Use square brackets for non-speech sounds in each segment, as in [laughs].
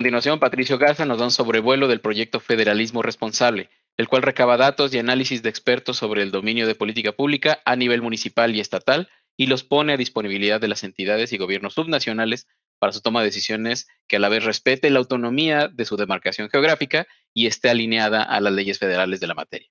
continuación, Patricio Garza nos da un sobrevuelo del proyecto Federalismo Responsable, el cual recaba datos y análisis de expertos sobre el dominio de política pública a nivel municipal y estatal y los pone a disponibilidad de las entidades y gobiernos subnacionales para su toma de decisiones que a la vez respete la autonomía de su demarcación geográfica y esté alineada a las leyes federales de la materia.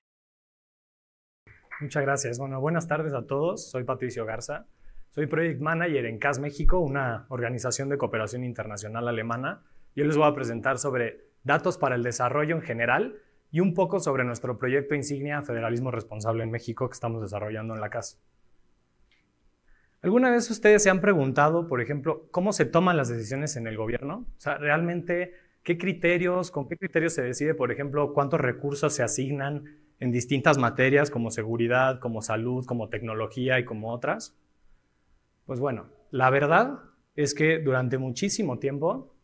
Muchas gracias. Bueno, buenas tardes a todos. Soy Patricio Garza. Soy Project Manager en CAS México, una organización de cooperación internacional alemana yo les voy a presentar sobre datos para el desarrollo en general y un poco sobre nuestro proyecto insignia Federalismo Responsable en México que estamos desarrollando en la casa. ¿Alguna vez ustedes se han preguntado, por ejemplo, cómo se toman las decisiones en el gobierno? O sea, realmente, ¿qué criterios, con qué criterios se decide, por ejemplo, cuántos recursos se asignan en distintas materias como seguridad, como salud, como tecnología y como otras? Pues bueno, la verdad es que durante muchísimo tiempo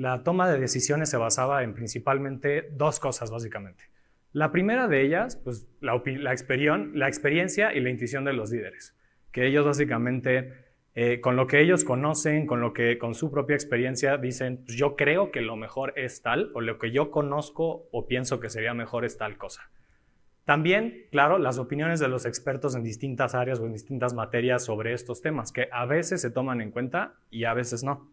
la toma de decisiones se basaba en principalmente dos cosas, básicamente. La primera de ellas, pues la, experiencia y la intuición de los líderes, que ellos básicamente, eh, con lo que ellos conocen, con lo que con su propia experiencia dicen, pues, yo creo que lo mejor es tal, o lo que yo conozco o pienso que sería mejor es tal cosa. También, claro, las opiniones de los expertos en distintas áreas o en distintas materias sobre estos temas, que a veces se toman en cuenta y a veces no.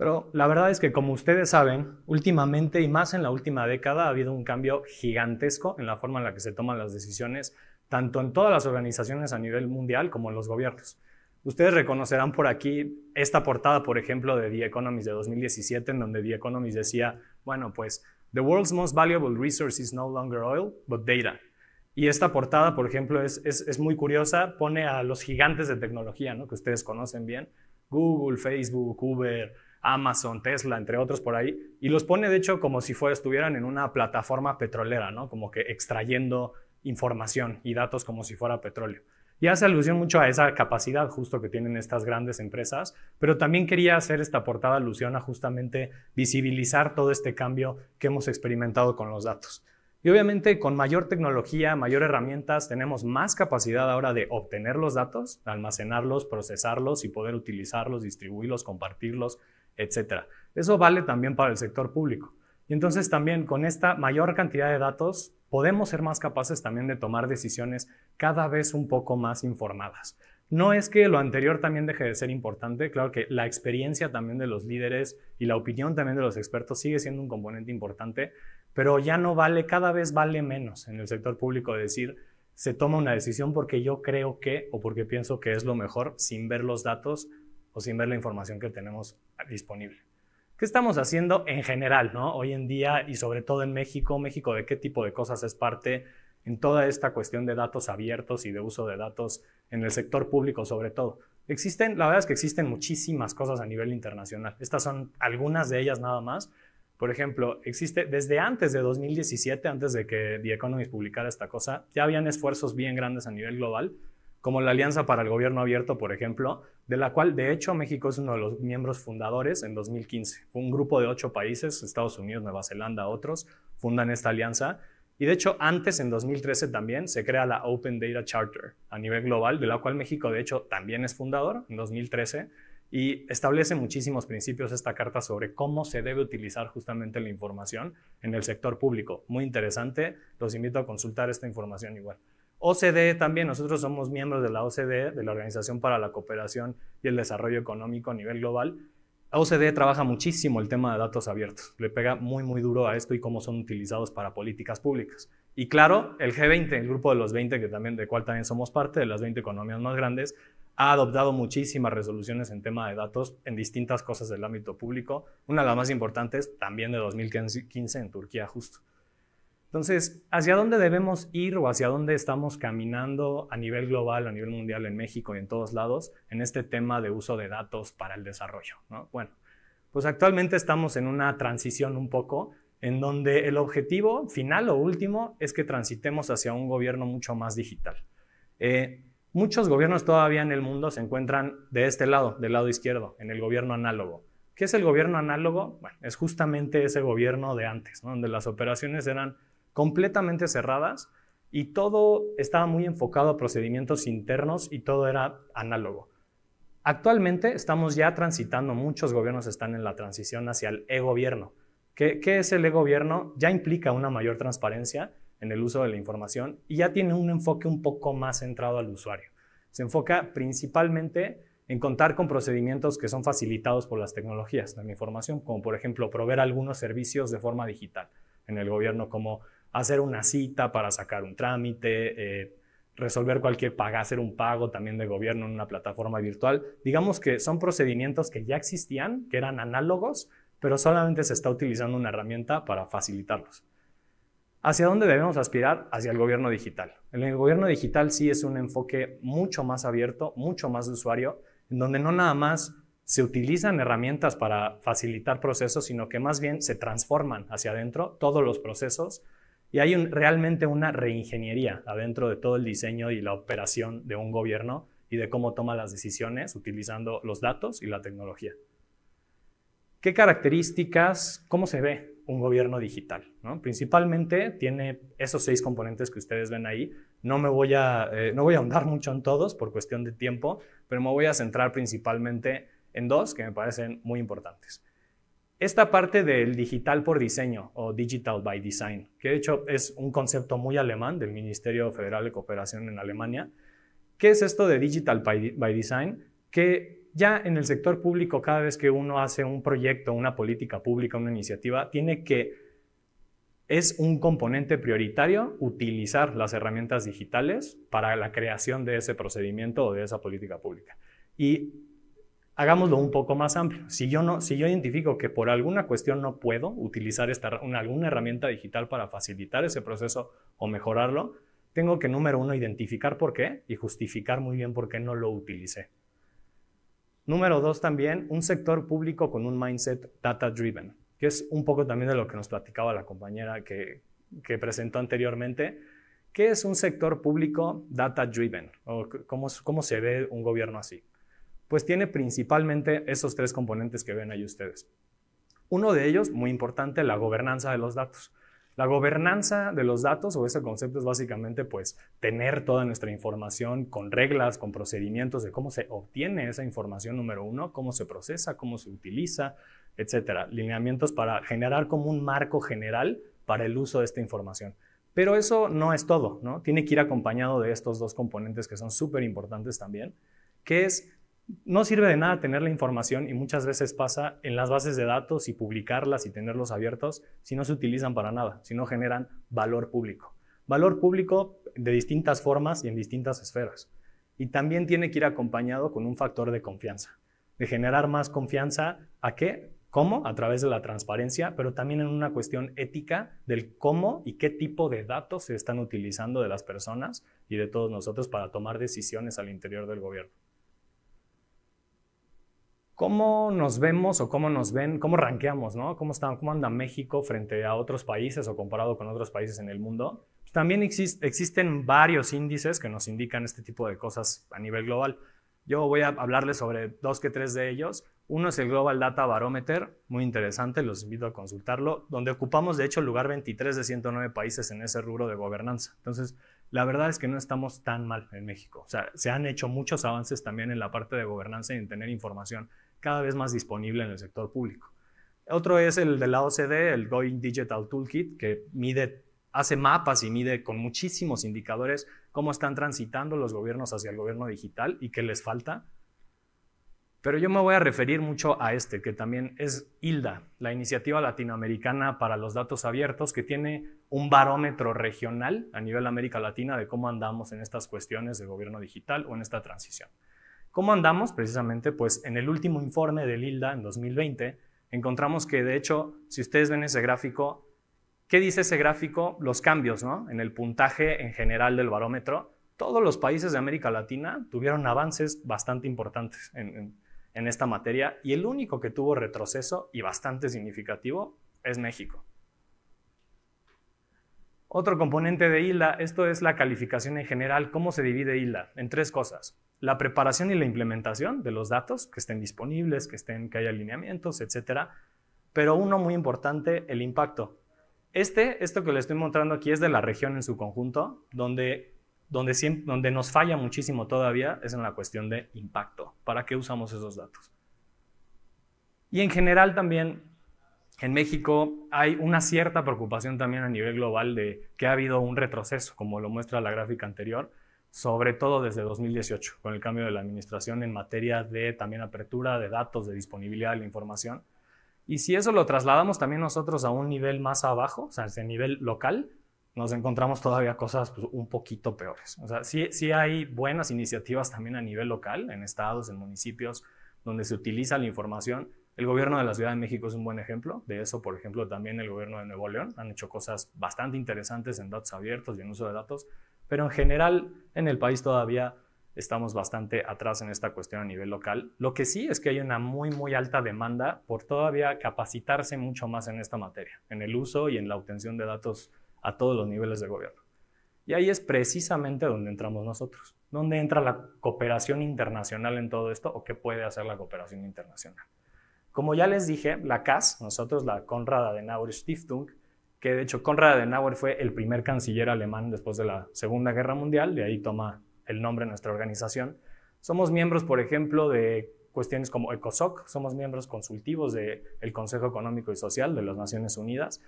Pero la verdad es que como ustedes saben, últimamente y más en la última década ha habido un cambio gigantesco en la forma en la que se toman las decisiones, tanto en todas las organizaciones a nivel mundial como en los gobiernos. Ustedes reconocerán por aquí esta portada, por ejemplo, de The Economist de 2017, en donde The Economist decía, bueno, pues, The world's most valuable resource is no longer oil, but data. Y esta portada, por ejemplo, es, es, es muy curiosa, pone a los gigantes de tecnología, ¿no? que ustedes conocen bien, Google, Facebook, Uber, Amazon, Tesla, entre otros por ahí, y los pone de hecho como si fuera, estuvieran en una plataforma petrolera, ¿no? Como que extrayendo información y datos como si fuera petróleo. Y hace alusión mucho a esa capacidad justo que tienen estas grandes empresas, pero también quería hacer esta portada alusión a justamente visibilizar todo este cambio que hemos experimentado con los datos. Y obviamente con mayor tecnología, mayor herramientas, tenemos más capacidad ahora de obtener los datos, almacenarlos, procesarlos y poder utilizarlos, distribuirlos, compartirlos, etcétera. Eso vale también para el sector público. Y entonces también con esta mayor cantidad de datos podemos ser más capaces también de tomar decisiones cada vez un poco más informadas. No es que lo anterior también deje de ser importante, claro que la experiencia también de los líderes y la opinión también de los expertos sigue siendo un componente importante, pero ya no vale, cada vez vale menos en el sector público decir se toma una decisión porque yo creo que o porque pienso que es lo mejor sin ver los datos o sin ver la información que tenemos disponible. ¿Qué estamos haciendo en general, ¿no? Hoy en día y sobre todo en México, México de qué tipo de cosas es parte en toda esta cuestión de datos abiertos y de uso de datos en el sector público sobre todo. Existen, la verdad es que existen muchísimas cosas a nivel internacional. Estas son algunas de ellas nada más. Por ejemplo, existe desde antes de 2017, antes de que The Economist publicara esta cosa, ya habían esfuerzos bien grandes a nivel global, como la Alianza para el Gobierno Abierto, por ejemplo, de la cual de hecho México es uno de los miembros fundadores en 2015. Un grupo de ocho países, Estados Unidos, Nueva Zelanda, otros, fundan esta alianza. Y de hecho antes, en 2013 también, se crea la Open Data Charter a nivel global, de la cual México de hecho también es fundador en 2013 y establece muchísimos principios esta carta sobre cómo se debe utilizar justamente la información en el sector público. Muy interesante, los invito a consultar esta información igual. OCDE también, nosotros somos miembros de la OCDE, de la Organización para la Cooperación y el Desarrollo Económico a nivel global. OCDE trabaja muchísimo el tema de datos abiertos, le pega muy, muy duro a esto y cómo son utilizados para políticas públicas. Y claro, el G20, el grupo de los 20, que también, de cual también somos parte, de las 20 economías más grandes, ha adoptado muchísimas resoluciones en tema de datos en distintas cosas del ámbito público. Una de las más importantes, también de 2015 en Turquía, justo. Entonces, ¿hacia dónde debemos ir o hacia dónde estamos caminando a nivel global, a nivel mundial, en México y en todos lados, en este tema de uso de datos para el desarrollo? Bueno, pues actualmente estamos en una transición un poco en donde el objetivo final o último es que transitemos hacia un gobierno mucho más digital. Eh, muchos gobiernos todavía en el mundo se encuentran de este lado, del lado izquierdo, en el gobierno análogo. ¿Qué es el gobierno análogo? Bueno, es justamente ese gobierno de antes, donde las operaciones eran completamente cerradas y todo estaba muy enfocado a procedimientos internos y todo era análogo. Actualmente estamos ya transitando, muchos gobiernos están en la transición hacia el e-gobierno. ¿Qué, ¿Qué, es el e-gobierno? Ya implica una mayor transparencia en el uso de la información y ya tiene un enfoque un poco más centrado al usuario. Se enfoca principalmente en contar con procedimientos que son facilitados por las tecnologías de la información, como por ejemplo proveer algunos servicios de forma digital en el gobierno, como hacer una cita para sacar un trámite, eh, resolver cualquier pago, hacer un pago también de gobierno en una plataforma virtual. Digamos que son procedimientos que ya existían, que eran análogos, pero solamente se está utilizando una herramienta para facilitarlos. ¿Hacia dónde debemos aspirar? Hacia el gobierno digital. el gobierno digital sí es un enfoque mucho más abierto, mucho más de usuario, en donde no nada más se utilizan herramientas para facilitar procesos, sino que más bien se transforman hacia adentro todos los procesos y hay realmente una reingeniería adentro de todo el diseño y la operación de un gobierno y de cómo toma las decisiones utilizando los datos y la tecnología. ¿Qué características, cómo se ve un gobierno digital? Principalmente tiene esos seis componentes que ustedes ven ahí. No, me voy a, eh, no voy a ahondar mucho en todos por cuestión de tiempo, pero me voy a centrar principalmente en dos que me parecen muy importantes esta parte del digital por diseño o digital by design, que de hecho es un concepto muy alemán del Ministerio Federal de Cooperación en Alemania. ¿Qué es esto de digital by, design? Que ya en el sector público, cada vez que uno hace un proyecto, una política pública, una iniciativa, tiene que, es un componente prioritario utilizar las herramientas digitales para la creación de ese procedimiento o de esa política pública. Y hagámoslo un poco más amplio. Si yo, no, si yo identifico que por alguna cuestión no puedo utilizar esta, alguna herramienta digital para facilitar ese proceso o mejorarlo, tengo que, número uno, identificar por qué y justificar muy bien por qué no lo utilicé. Número dos, también un sector público con un mindset data-driven, que es un poco también de lo que nos platicaba la compañera que, presentó anteriormente. ¿Qué es un sector público data-driven? ¿Cómo, ¿Cómo se ve un gobierno así? Pues tiene principalmente esos tres componentes que ven ahí ustedes. Uno de ellos, muy importante, la gobernanza de los datos. La gobernanza de los datos o ese concepto es básicamente pues tener toda nuestra información con reglas, con procedimientos de cómo se obtiene esa información número uno, cómo se procesa, cómo se utiliza, etcétera. Lineamientos para generar como un marco general para el uso de esta información. Pero eso no es todo, ¿no? Tiene que ir acompañado de estos dos componentes que son súper importantes también, que es no sirve de nada tener la información y muchas veces pasa en las bases de datos y publicarlas y tenerlos abiertos si no se utilizan para nada, si no generan valor público. Valor público de distintas formas y en distintas esferas. Y también tiene que ir acompañado con un factor de confianza, de generar más confianza a qué, cómo, a través de la transparencia, pero también en una cuestión ética del cómo y qué tipo de datos se están utilizando de las personas y de todos nosotros para tomar decisiones al interior del gobierno. ¿Cómo nos vemos o cómo nos ven, cómo ranqueamos, ¿no? ¿Cómo, está, ¿Cómo anda México frente a otros países o comparado con otros países en el mundo? Pues, también existen varios índices que nos indican este tipo de cosas a nivel global. Yo voy a hablarles sobre dos que tres de ellos. Uno es el Global Data Barometer, muy interesante, los invito a consultarlo, donde ocupamos de hecho el lugar 23 de 109 países en ese rubro de gobernanza. Entonces, la verdad es que no estamos tan mal en México. O sea, se han hecho muchos avances también en la parte de gobernanza y en tener información cada vez más disponible en el sector público. Otro es el de la OCDE, el Going Digital Toolkit, que mide, hace mapas y mide con muchísimos indicadores cómo están transitando los gobiernos hacia el gobierno digital y qué les falta. Pero yo me voy a referir mucho a este, que también es ILDA, la Iniciativa Latinoamericana para los Datos Abiertos, que tiene un barómetro regional a nivel América Latina de cómo andamos en estas cuestiones de gobierno digital o en esta transición. ¿Cómo andamos? Precisamente, pues en el último informe del ILDA en 2020, encontramos que, de hecho, si ustedes ven ese gráfico, ¿qué dice ese gráfico? Los cambios, ¿no? En el puntaje en general del barómetro, todos los países de América Latina tuvieron avances bastante importantes en, esta materia y el único que tuvo retroceso y bastante significativo es México. Otro componente de ILDA, esto es la calificación en general, cómo se divide ILDA? en tres cosas la preparación y la implementación de los datos, que estén disponibles, que, estén, que haya alineamientos, etcétera. Pero uno muy importante, el impacto. Este, esto que le estoy mostrando aquí es de la región en su conjunto, donde, donde, donde nos falla muchísimo todavía es en la cuestión de impacto. ¿Para qué usamos esos datos? Y en general también en México hay una cierta preocupación también a nivel global de que ha habido un retroceso, como lo muestra la gráfica anterior, sobre todo desde 2018, con el cambio de la administración en materia de también apertura de datos, de disponibilidad de la información. Y si eso lo trasladamos también nosotros a un nivel más abajo, o sea, a nivel local, nos encontramos todavía cosas pues, un poquito peores. O sea, sí, sí hay buenas iniciativas también a nivel local, en estados, en municipios, donde se utiliza la información. El gobierno de la Ciudad de México es un buen ejemplo de eso. Por ejemplo, también el gobierno de Nuevo León han hecho cosas bastante interesantes en datos abiertos y en uso de datos pero en general, en el país todavía estamos bastante atrás en esta cuestión a nivel local. Lo que sí es que hay una muy, muy alta demanda por todavía capacitarse mucho más en esta materia, en el uso y en la obtención de datos a todos los niveles de gobierno. Y ahí es precisamente donde entramos nosotros, donde entra la cooperación internacional en todo esto o qué puede hacer la cooperación internacional. Como ya les dije, la CAS, nosotros la de Adenauer Stiftung, que de hecho Konrad Adenauer fue el primer canciller alemán después de la Segunda Guerra Mundial, de ahí toma el nombre nuestra organización. Somos miembros, por ejemplo, de cuestiones como ECOSOC, somos miembros consultivos del el Consejo Económico y Social de las Naciones Unidas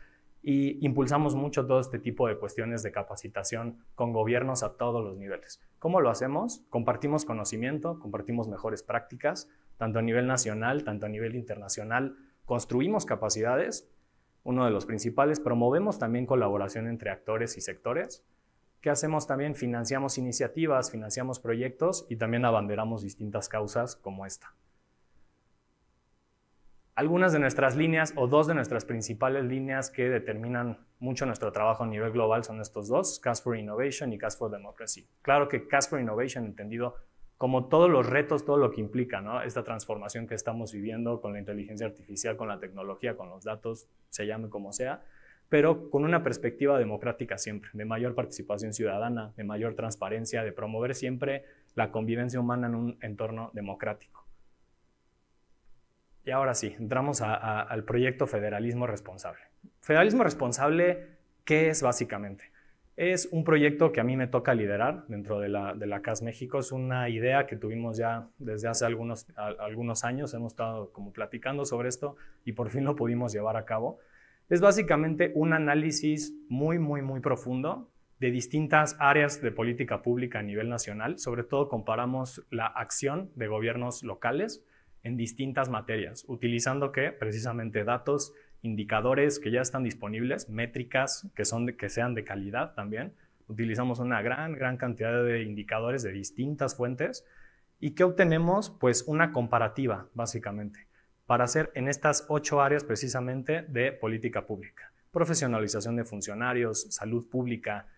y impulsamos mucho todo este tipo de cuestiones de capacitación con gobiernos a todos los niveles. ¿Cómo lo hacemos? Compartimos conocimiento, compartimos mejores prácticas, tanto a nivel nacional, tanto a nivel internacional, construimos capacidades uno de los principales. Promovemos también colaboración entre actores y sectores. ¿Qué hacemos también? Financiamos iniciativas, financiamos proyectos y también abanderamos distintas causas como esta. Algunas de nuestras líneas o dos de nuestras principales líneas que determinan mucho nuestro trabajo a nivel global son estos dos, Cast for Innovation y Cast for Democracy. Claro que Cast for Innovation, entendido como todos los retos, todo lo que implica, Esta transformación que estamos viviendo con la inteligencia artificial, con la tecnología, con los datos, se llame como sea, pero con una perspectiva democrática siempre, de mayor participación ciudadana, de mayor transparencia, de promover siempre la convivencia humana en un entorno democrático. Y ahora sí, entramos al proyecto Federalismo Responsable. Federalismo Responsable, ¿qué es básicamente? Es un proyecto que a mí me toca liderar dentro de la, de la CAS México. Es una idea que tuvimos ya desde hace algunos, algunos años. Hemos estado como platicando sobre esto y por fin lo pudimos llevar a cabo. Es básicamente un análisis muy, muy, muy profundo de distintas áreas de política pública a nivel nacional. Sobre todo comparamos la acción de gobiernos locales en distintas materias, utilizando que precisamente datos indicadores que ya están disponibles, métricas que, son que sean de calidad también. Utilizamos una gran, gran cantidad de indicadores de distintas fuentes. ¿Y que obtenemos? Pues una comparativa, básicamente, para hacer en estas ocho áreas precisamente de política pública. Profesionalización de funcionarios, salud pública,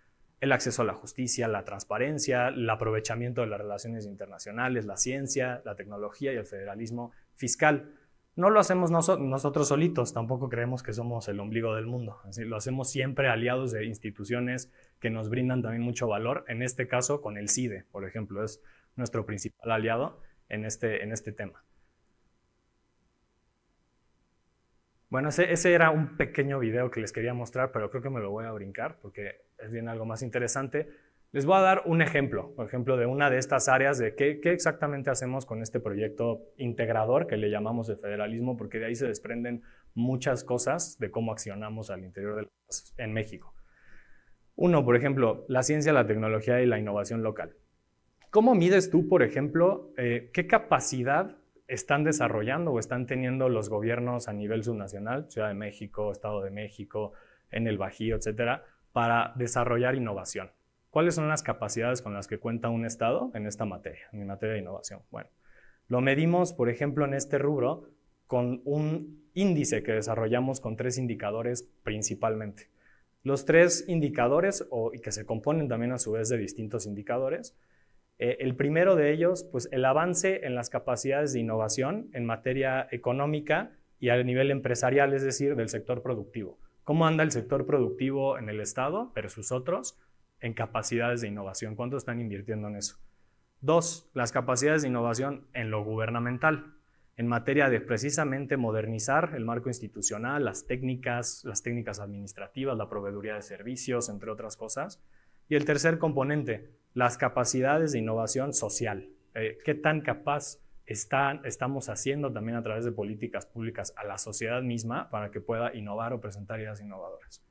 el acceso a la justicia, la transparencia, el aprovechamiento de las relaciones internacionales, la ciencia, la tecnología y el federalismo fiscal no lo hacemos nosotros solitos, tampoco creemos que somos el ombligo del mundo. lo hacemos siempre aliados de instituciones que nos brindan también mucho valor, en este caso con el CIDE, por ejemplo, es nuestro principal aliado en este, en este tema. Bueno, ese, ese, era un pequeño video que les quería mostrar, pero creo que me lo voy a brincar porque es bien algo más interesante. Les voy a dar un ejemplo, por ejemplo, de una de estas áreas de qué, exactamente hacemos con este proyecto integrador que le llamamos de federalismo, porque de ahí se desprenden muchas cosas de cómo accionamos al interior de en México. Uno, por ejemplo, la ciencia, la tecnología y la innovación local. ¿Cómo mides tú, por ejemplo, eh, qué capacidad están desarrollando o están teniendo los gobiernos a nivel subnacional, Ciudad de México, Estado de México, en el Bajío, etcétera, para desarrollar innovación? ¿Cuáles son las capacidades con las que cuenta un Estado en esta materia, en materia de innovación? Bueno, lo medimos, por ejemplo, en este rubro con un índice que desarrollamos con tres indicadores principalmente. Los tres indicadores, y que se componen también a su vez de distintos indicadores, eh, el primero de ellos, pues el avance en las capacidades de innovación en materia económica y a nivel empresarial, es decir, del sector productivo. ¿Cómo anda el sector productivo en el Estado versus otros? en capacidades de innovación? ¿Cuánto están invirtiendo en eso? Dos, las capacidades de innovación en lo gubernamental, en materia de precisamente modernizar el marco institucional, las técnicas, las técnicas administrativas, la proveeduría de servicios, entre otras cosas. Y el tercer componente, las capacidades de innovación social. Eh, ¿Qué tan capaz estamos haciendo también a través de políticas públicas a la sociedad misma para que pueda innovar o presentar ideas innovadoras?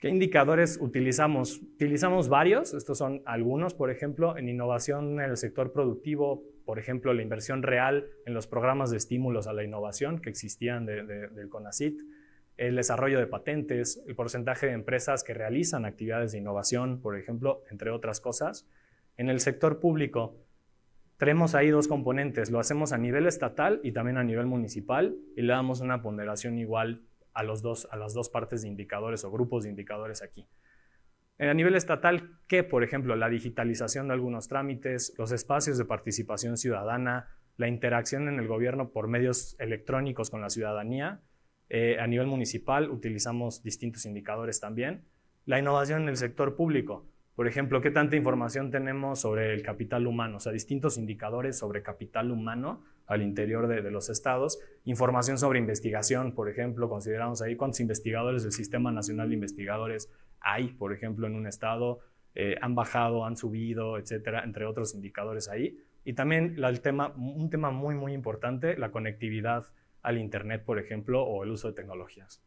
¿Qué indicadores utilizamos? Utilizamos varios, estos son algunos, por ejemplo, en innovación en el sector productivo, por ejemplo, la inversión real en los programas de estímulos a la innovación que existían del CONACIT, el desarrollo de patentes, el porcentaje de empresas que realizan actividades de innovación, por ejemplo, entre otras cosas. En el sector público, tenemos ahí dos componentes, lo hacemos a nivel estatal y también a nivel municipal y le damos una ponderación igual a, los dos, a las dos partes de indicadores o grupos de indicadores aquí. Eh, a nivel estatal, ¿qué? por ejemplo la digitalización de algunos trámites, los espacios de participación ciudadana, la interacción en el gobierno por medios electrónicos con la ciudadanía. Eh, a nivel municipal utilizamos distintos indicadores también. La innovación en el sector público, por ejemplo, qué tanta información tenemos sobre el capital humano, o sea, distintos indicadores sobre capital humano al interior de, los estados. Información sobre investigación, por ejemplo, consideramos ahí cuántos investigadores del Sistema Nacional de Investigadores hay, por ejemplo, en un estado, eh, han bajado, han subido, etcétera, entre otros indicadores ahí. Y también el tema, un tema muy, muy importante, la conectividad al Internet, por ejemplo, o el uso de tecnologías.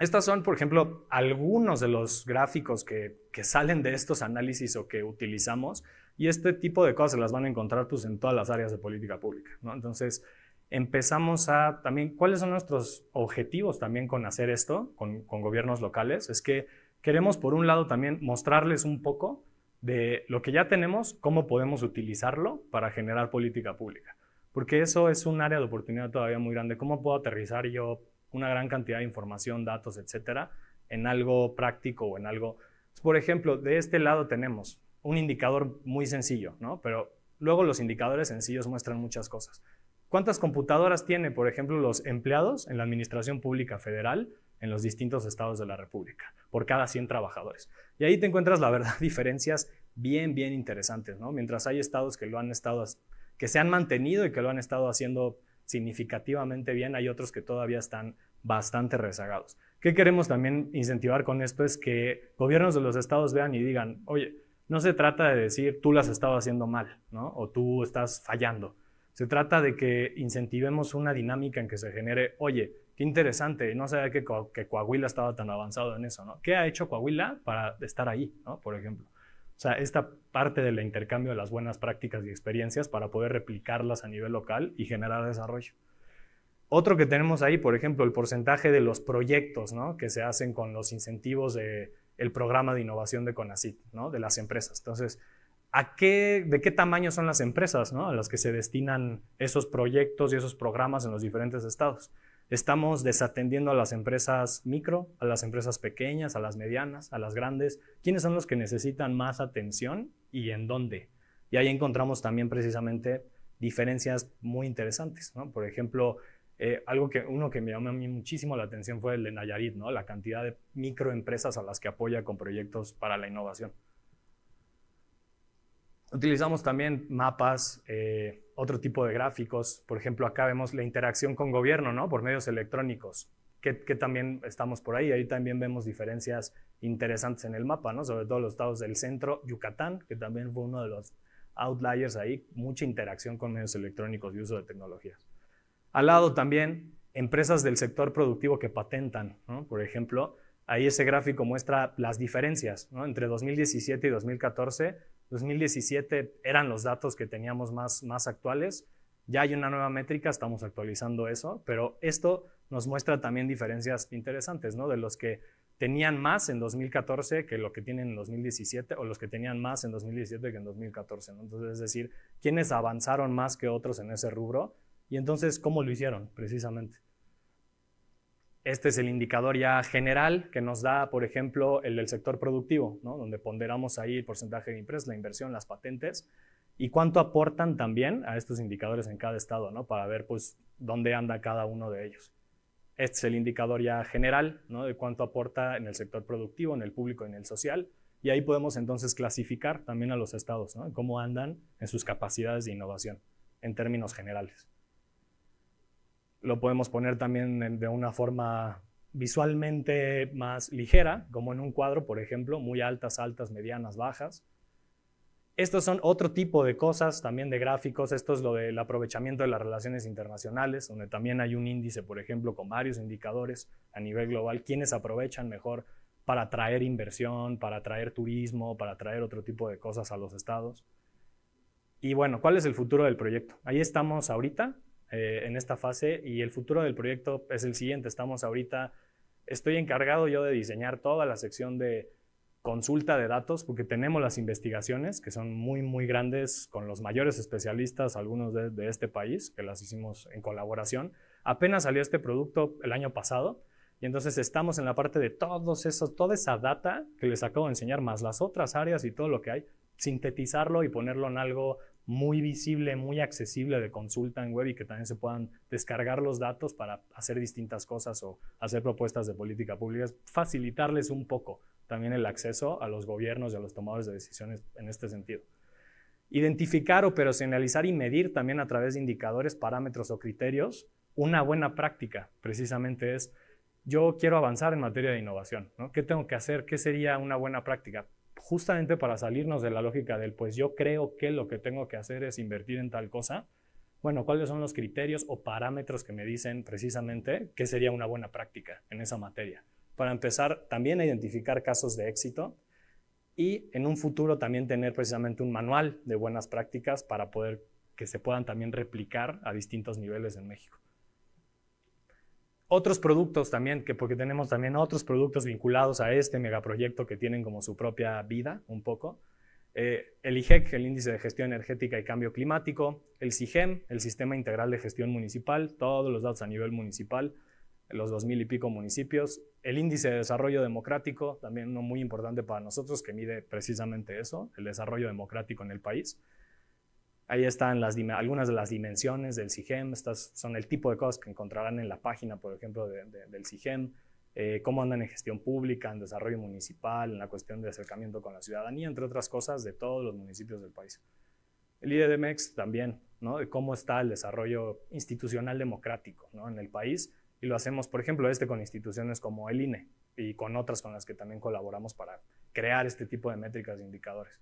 Estas son, por ejemplo, algunos de los gráficos que salen de estos análisis o que utilizamos. Y este tipo de cosas las van a encontrar pues, en todas las áreas de política pública. Entonces, empezamos a también, ¿cuáles son nuestros objetivos también con hacer esto, con gobiernos locales? Es que queremos, por un lado, también mostrarles un poco de lo que ya tenemos, cómo podemos utilizarlo para generar política pública. Porque eso es un área de oportunidad todavía muy grande. ¿Cómo puedo aterrizar yo una gran cantidad de información, datos, etcétera, en algo práctico o en algo... Por ejemplo, de este lado tenemos un indicador muy sencillo, ¿no? Pero luego los indicadores sencillos muestran muchas cosas. ¿Cuántas computadoras tiene, por ejemplo, los empleados en la Administración Pública Federal en los distintos estados de la República por cada 100 trabajadores? Y ahí te encuentras, la verdad, [laughs] diferencias bien, bien interesantes, ¿no? Mientras hay estados que lo han estado, que se han mantenido y que lo han estado haciendo significativamente bien, hay otros que todavía están bastante rezagados. ¿Qué queremos también incentivar con esto? Es que gobiernos de los estados vean y digan, oye, no se trata de decir tú las has haciendo mal, ¿no? O tú estás fallando. Se trata de que incentivemos una dinámica en que se genere, oye, qué interesante, no sabía que, que Coahuila estaba tan avanzado en eso, ¿no? ¿Qué ha hecho Coahuila para estar ahí, ¿no? Por ejemplo. O sea, esta parte del intercambio de las buenas prácticas y experiencias para poder replicarlas a nivel local y generar desarrollo. Otro que tenemos ahí, por ejemplo, el porcentaje de los proyectos ¿no? que se hacen con los incentivos de el programa de innovación de CONACYT, ¿no? de las empresas. Entonces, ¿a qué, ¿de qué tamaño son las empresas a las que se destinan esos proyectos y esos programas en los diferentes estados? Estamos desatendiendo a las empresas micro, a las empresas pequeñas, a las medianas, a las grandes. ¿Quiénes son los que necesitan más atención y en dónde? Y ahí encontramos también precisamente diferencias muy interesantes. Por ejemplo, eh, algo que uno que me llamó a mí muchísimo la atención fue el de Nayarit, ¿no? La cantidad de microempresas a las que apoya con proyectos para la innovación. Utilizamos también mapas, eh, otro tipo de gráficos. Por ejemplo, acá vemos la interacción con gobierno, ¿no? Por medios electrónicos, que, que, también estamos por ahí. Ahí también vemos diferencias interesantes en el mapa, ¿no? Sobre todo los estados del centro, Yucatán, que también fue uno de los outliers ahí. Mucha interacción con medios electrónicos y uso de tecnologías. Al lado también empresas del sector productivo que patentan, por ejemplo, ahí ese gráfico muestra las diferencias entre 2017 y 2014. 2017 eran los datos que teníamos más, más actuales, ya hay una nueva métrica, estamos actualizando eso, pero esto nos muestra también diferencias interesantes, ¿no? De los que tenían más en 2014 que lo que tienen en 2017 o los que tenían más en 2017 que en 2014, Entonces, es decir, quienes avanzaron más que otros en ese rubro y entonces, ¿cómo lo hicieron precisamente? Este es el indicador ya general que nos da, por ejemplo, el del sector productivo, ¿no? donde ponderamos ahí el porcentaje de impresas, la inversión, las patentes y cuánto aportan también a estos indicadores en cada estado, para ver pues, dónde anda cada uno de ellos. Este es el indicador ya general ¿no? de cuánto aporta en el sector productivo, en el público, en el social. Y ahí podemos entonces clasificar también a los estados, ¿no? cómo andan en sus capacidades de innovación en términos generales. Lo podemos poner también de una forma visualmente más ligera, como en un cuadro, por ejemplo, muy altas, altas, medianas, bajas. Estos son otro tipo de cosas, también de gráficos. Esto es lo del aprovechamiento de las relaciones internacionales, donde también hay un índice, por ejemplo, con varios indicadores a nivel global, quienes aprovechan mejor para atraer inversión, para atraer turismo, para atraer otro tipo de cosas a los estados. Y bueno, ¿cuál es el futuro del proyecto? Ahí estamos ahorita, eh, en esta fase y el futuro del proyecto es el siguiente. Estamos ahorita, estoy encargado yo de diseñar toda la sección de consulta de datos, porque tenemos las investigaciones que son muy, muy grandes con los mayores especialistas, algunos de, de este país, que las hicimos en colaboración. Apenas salió este producto el año pasado. Y entonces estamos en la parte de todos esos, toda esa data que les acabo de enseñar, más las otras áreas y todo lo que hay, sintetizarlo y ponerlo en algo muy visible, muy accesible de consulta en web y que también se puedan descargar los datos para hacer distintas cosas o hacer propuestas de política pública, facilitarles un poco también el acceso a los gobiernos y a los tomadores de decisiones en este sentido. Identificar, operacionalizar y medir también a través de indicadores, parámetros o criterios, una buena práctica precisamente es, yo quiero avanzar en materia de innovación, ¿no? ¿Qué tengo que hacer? ¿Qué sería una buena práctica? justamente para salirnos de la lógica del pues yo creo que lo que tengo que hacer es invertir en tal cosa, bueno, ¿cuáles son los criterios o parámetros que me dicen precisamente qué sería una buena práctica en esa materia? Para empezar, también a identificar casos de éxito y en un futuro también tener precisamente un manual de buenas prácticas para poder que se puedan también replicar a distintos niveles en México otros productos también, que porque tenemos también otros productos vinculados a este megaproyecto que tienen como su propia vida, un poco. Eh, el IGEC, el Índice de Gestión Energética y Cambio Climático, el SIGEM, el Sistema Integral de Gestión Municipal, todos los datos a nivel municipal, los dos mil y pico municipios, el Índice de Desarrollo Democrático, también uno muy importante para nosotros que mide precisamente eso, el desarrollo democrático en el país. Ahí están algunas de las dimensiones del Cigem. Estas son el tipo de cosas que encontrarán en la página, por ejemplo, del Cigem. Eh, cómo andan en gestión pública, en desarrollo municipal, en la cuestión de acercamiento con la ciudadanía, entre otras cosas, de todos los municipios del país. El IDDMEX también, ¿no? De cómo está el desarrollo institucional democrático ¿no? en el país. Y lo hacemos, por ejemplo, este con instituciones como el INE y con otras con las que también colaboramos para crear este tipo de métricas e indicadores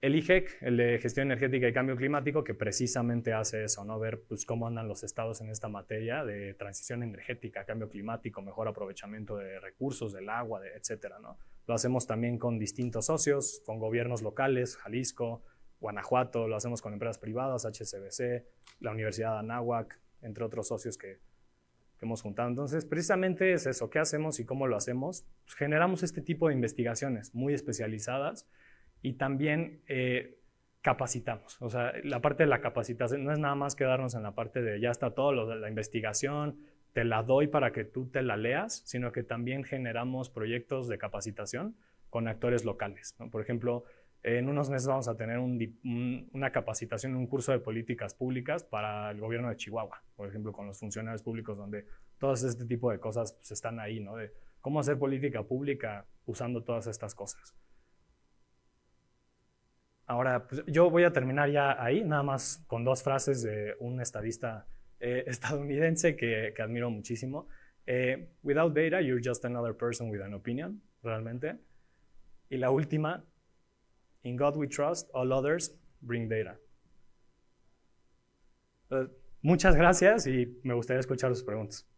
el IGEC, el de Gestión Energética y Cambio Climático, que precisamente hace eso, ¿no? Ver pues, cómo andan los estados en esta materia de transición energética, cambio climático, mejor aprovechamiento de recursos, del agua, de, etcétera, ¿no? Lo hacemos también con distintos socios, con gobiernos locales, Jalisco, Guanajuato, lo hacemos con empresas privadas, HCBC, la Universidad de Anáhuac, entre otros socios que, que hemos juntado. Entonces, precisamente es eso, ¿qué hacemos y cómo lo hacemos? Pues, generamos este tipo de investigaciones muy especializadas y también eh, capacitamos. O sea, la parte de la capacitación no es nada más quedarnos en la parte de ya está todo, lo de la investigación, te la doy para que tú te la leas, sino que también generamos proyectos de capacitación con actores locales. Por ejemplo, en unos meses vamos a tener una capacitación, un curso de políticas públicas para el gobierno de Chihuahua, por ejemplo, con los funcionarios públicos, donde todo este tipo de cosas se pues, están ahí, ¿no? De cómo hacer política pública usando todas estas cosas. Ahora, pues, yo voy a terminar ya ahí, nada más con dos frases de un estadista eh, [laughs] estadounidense que, admiro muchísimo. Eh, Without data, you're just another person with an opinion, realmente. Y la última, In God we trust, all others bring data. Eh, muchas gracias y me gustaría escuchar sus preguntas.